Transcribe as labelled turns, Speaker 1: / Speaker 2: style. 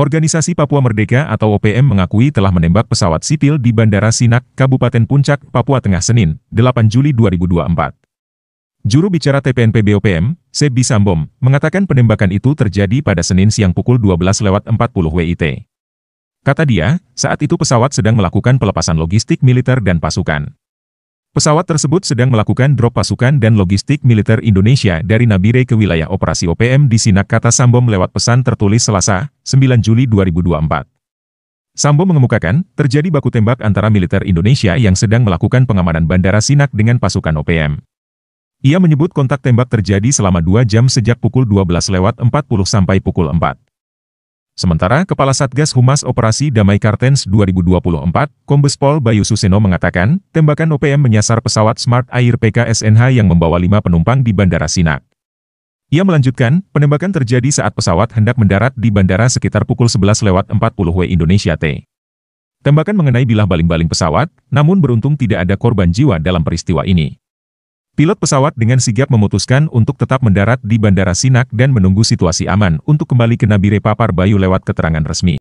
Speaker 1: Organisasi Papua Merdeka atau OPM mengakui telah menembak pesawat sipil di Bandara Sinak, Kabupaten Puncak, Papua Tengah Senin, 8 Juli 2024. Juru bicara TPNPB OPM, Sebi Sambom, mengatakan penembakan itu terjadi pada Senin siang pukul 12.40 WIT. Kata dia, saat itu pesawat sedang melakukan pelepasan logistik militer dan pasukan. Pesawat tersebut sedang melakukan drop pasukan dan logistik militer Indonesia dari Nabire ke wilayah operasi OPM di Sinak kata Sambom lewat pesan tertulis Selasa, 9 Juli 2024. Sambo mengemukakan, terjadi baku tembak antara militer Indonesia yang sedang melakukan pengamanan Bandara Sinak dengan pasukan OPM. Ia menyebut kontak tembak terjadi selama dua jam sejak pukul lewat 12.40 sampai pukul 4. Sementara Kepala Satgas Humas Operasi Damai Kartens 2024, Kombes Pol Bayu Suseno mengatakan, tembakan OPM menyasar pesawat Smart Air PKSNH yang membawa lima penumpang di Bandara Sinak. Ia melanjutkan, penembakan terjadi saat pesawat hendak mendarat di bandara sekitar pukul 11 lewat 40 W Indonesia T. Tembakan mengenai bilah baling-baling pesawat, namun beruntung tidak ada korban jiwa dalam peristiwa ini. Pilot pesawat dengan sigap memutuskan untuk tetap mendarat di Bandara Sinak dan menunggu situasi aman untuk kembali ke Nabire Papar Bayu lewat keterangan resmi.